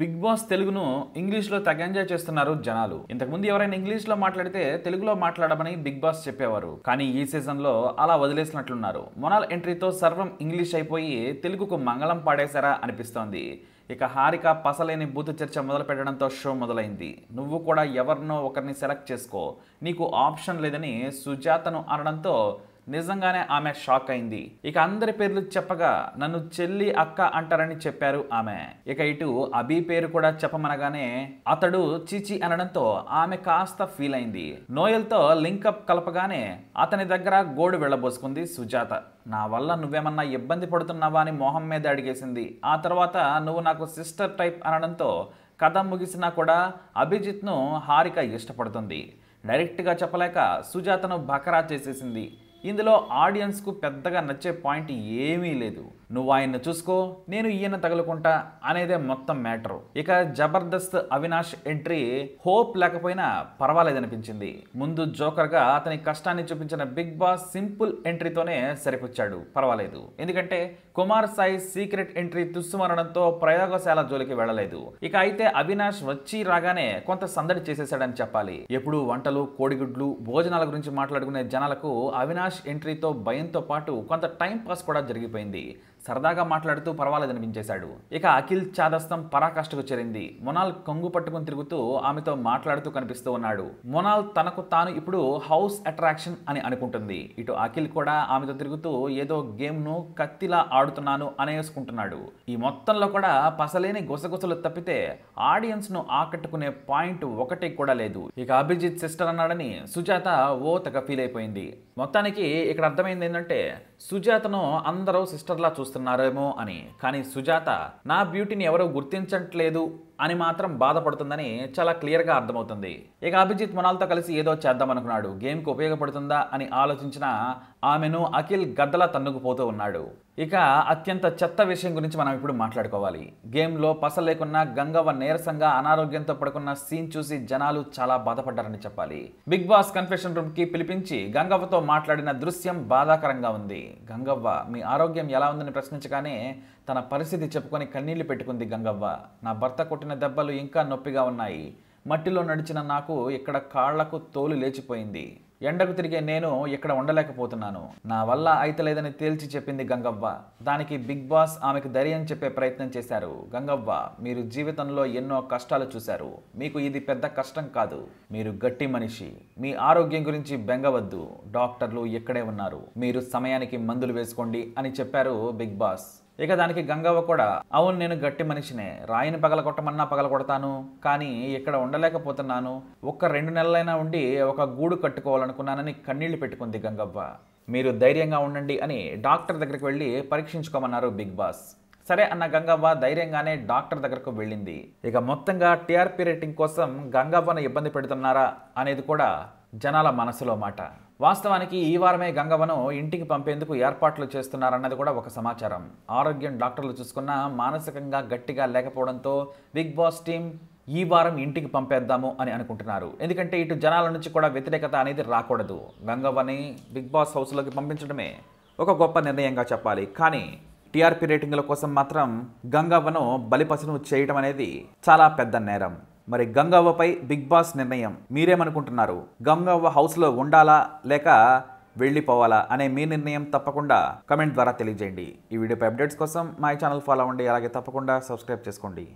big boss తెలుగును ఇంగ్లీష్లో తెగ ఎంజాయ్ చేస్తున్నారు జనాలు ఇంతకుముందు ఎవరైనా ఇంగ్లీష్లో మాట్లాడితే తెలుగులో మాట్లాడమని బిగ్ బాస్ చెప్పేవారు కానీ ఈ సీజన్లో అలా వదిలేసినట్లున్నారు మొనాల్ ఎంట్రీతో సర్వం ఇంగ్లీష్ అయిపోయి తెలుగుకు మంగళం పాడేశారా అనిపిస్తోంది ఇక హారిక పసలేని బూత్ చర్చ మొదలు పెట్టడంతో షో మొదలైంది నువ్వు కూడా ఎవరినో ఒకరిని సెలెక్ట్ చేసుకో నీకు ఆప్షన్ లేదని సుజాతను అనడంతో నిజంగానే ఆమె షాక్ అయింది ఇక అందరి పేర్లు చెప్పగా నన్ను చెల్లి అక్క అంటారని చెప్పారు ఆమె ఇక ఇటు అభి పేరు కూడా చెప్పమనగానే అతడు చీచి అనడంతో ఆమె కాస్త ఫీల్ అయింది నోయల్తో లింకప్ కలపగానే అతని దగ్గర గోడు వెళ్ళబోసుకుంది సుజాత నా వల్ల నువ్వేమన్నా ఇబ్బంది పడుతున్నావా అని మొహం మీద అడిగేసింది ఆ తర్వాత నువ్వు నాకు సిస్టర్ టైప్ అనడంతో కథ ముగిసినా కూడా అభిజిత్ను హారిక ఇష్టపడుతుంది డైరెక్ట్గా చెప్పలేక సుజాతను బకరా చేసేసింది ఇందులో ఆడియన్స్కు పెద్దగా నచ్చే పాయింట్ ఏమీ లేదు నువ్వు ఆయన్ను చూసుకో నేను ఈయన తగులుకుంటా అనేదే మొత్తం మ్యాటర్ ఇక జబర్దస్త్ అవినాష్ ఎంట్రీ హోప్ లేకపోయినా పర్వాలేదనిపించింది ముందు జోకర్గా అతని కష్టాన్ని చూపించిన బిగ్ బాస్ సింపుల్ ఎంట్రీతోనే సరిపుచ్చాడు పర్వాలేదు ఎందుకంటే కుమార్ సాయి సీక్రెట్ ఎంట్రీ తుస్సుమరణంతో ప్రయోగశాల జోలికి వెళ్ళలేదు ఇక అయితే అవినాష్ వచ్చి రాగానే కొంత సందడి చేసేసాడని చెప్పాలి ఎప్పుడు వంటలు కోడిగుడ్లు భోజనాల గురించి మాట్లాడుకునే జనాలకు అవినాష్ ఎంట్రీతో భయంతో పాటు కొంత టైం పాస్ కూడా జరిగిపోయింది సరదాగా మాట్లాడుతూ పర్వాలేదు అనిపించేశాడు ఇక అఖిల్ చాదస్తం పరాకాష్ఠకు చేరింది మొనాల్ కొంగు పట్టుకుని తిరుగుతూ ఆమెతో మాట్లాడుతూ కనిపిస్తూ ఉన్నాడు మొనాల్ తనకు తాను ఇప్పుడు హౌస్ అట్రాక్షన్ అని అనుకుంటుంది ఇటు అఖిల్ కూడా ఆమెతో తిరుగుతూ ఏదో గేమ్ను కత్తిలా ఆడుతున్నాను అనేసుకుంటున్నాడు ఈ మొత్తంలో కూడా పసలేని గుసగుసలు తప్పితే ఆడియన్స్ ను ఆకట్టుకునే పాయింట్ ఒకటి కూడా లేదు ఇక అభిజిత్ సిస్టర్ అన్నాడని సుజాత ఓ ఫీల్ అయిపోయింది మొత్తానికి ఇక్కడ అర్థమైంది ఏంటంటే సుజాతను అందరూ సిస్టర్లా చూస్తారు చూస్తున్నారేమో అని కానీ సుజాత నా బ్యూటీని ఎవరో గుర్తించట్లేదు అని మాత్రం బాధపడుతుందని చాలా క్లియర్గా అర్థమవుతుంది ఇక అభిజిత్ మొనాల్తో కలిసి ఏదో చేద్దామనుకున్నాడు గేమ్కి ఉపయోగపడుతుందా అని ఆలోచించిన ఆమెను అఖిల్ గద్దలా తన్నుకుపోతూ ఉన్నాడు ఇక అత్యంత చెత్త విషయం గురించి మనం ఇప్పుడు మాట్లాడుకోవాలి గేమ్లో పస లేకున్నా గంగవ్వ నీరసంగా అనారోగ్యంతో పడుకున్న సీన్ చూసి జనాలు చాలా బాధపడ్డారని చెప్పాలి బిగ్ బాస్ కన్ఫెషన్ రూమ్కి పిలిపించి గంగవ్వతో మాట్లాడిన దృశ్యం బాధాకరంగా ఉంది గంగవ్వ మీ ఆరోగ్యం ఎలా ఉందని ప్రశ్నించగానే తన పరిస్థితి చెప్పుకొని కన్నీళ్లు పెట్టుకుంది గంగవ్వ నా భర్త కొట్టిన తాకిన దెబ్బలు ఇంకా నొప్పిగా ఉన్నాయి మట్టిలో నడిచిన నాకు ఇక్కడ కాళ్లకు తోలు లేచిపోయింది ఎండకు తిరిగే నేను ఇక్కడ ఉండలేకపోతున్నాను నా వల్ల అయితలేదని తేల్చి చెప్పింది గంగవ్వ దానికి బిగ్ బాస్ ఆమెకు ధైర్యం చెప్పే ప్రయత్నం చేశారు గంగవ్వ మీరు జీవితంలో ఎన్నో కష్టాలు చూశారు మీకు ఇది పెద్ద కష్టం కాదు మీరు గట్టి మనిషి మీ ఆరోగ్యం గురించి బెంగవద్దు డాక్టర్లు ఇక్కడే ఉన్నారు మీరు సమయానికి మందులు వేసుకోండి అని చెప్పారు బిగ్ బాస్ ఇక దానికి గంగవ్వ కూడా అవును నేను గట్టి మనిషినే రాయిని పగల కొట్టమన్నా పగల కొడతాను కానీ ఇక్కడ ఉండలేకపోతున్నాను ఒక్క రెండు నెలలైనా ఉండి ఒక గూడు కట్టుకోవాలనుకున్నానని కన్నీళ్లు పెట్టుకుంది గంగవ్వ మీరు ధైర్యంగా ఉండండి అని డాక్టర్ దగ్గరికి వెళ్ళి పరీక్షించుకోమన్నారు బిగ్ బాస్ సరే అన్న గంగవ్వ ధైర్యంగానే డాక్టర్ దగ్గరకు వెళ్ళింది ఇక మొత్తంగా టీఆర్పీ రేటింగ్ కోసం గంగవ్వను ఇబ్బంది పెడుతున్నారా అనేది కూడా జనాల మనసులో మాట వాస్తవానికి ఈ వారమే గంగవ్వను ఇంటికి పంపేందుకు ఏర్పాట్లు చేస్తున్నారన్నది కూడా ఒక సమాచారం ఆరోగ్యం డాక్టర్లు చూసుకున్నా మానసికంగా గట్టిగా లేకపోవడంతో బిగ్ బాస్ టీం ఈ వారం ఇంటికి పంపేద్దాము అని అనుకుంటున్నారు ఎందుకంటే ఇటు జనాల నుంచి కూడా వ్యతిరేకత అనేది రాకూడదు గంగవ్వని బిగ్ బాస్ హౌస్లోకి పంపించడమే ఒక గొప్ప నిర్ణయంగా చెప్పాలి కానీ టీఆర్పీ రేటింగ్ల కోసం మాత్రం గంగవ్వను బలిపసును చేయటం అనేది చాలా పెద్ద నేరం మరి గంగవ్వపై బిగ్ బాస్ నిర్ణయం మీరేమనుకుంటున్నారు గంగవ్వ హౌస్లో ఉండాలా లేక వెళ్ళిపోవాలా అనే మీ నిర్ణయం తప్పకుండా కమెంట్ ద్వారా తెలియజేయండి ఈ వీడియోపై అప్డేట్స్ కోసం మా ఛానల్ ఫాలో అవ్వండి అలాగే తప్పకుండా సబ్స్క్రైబ్ చేసుకోండి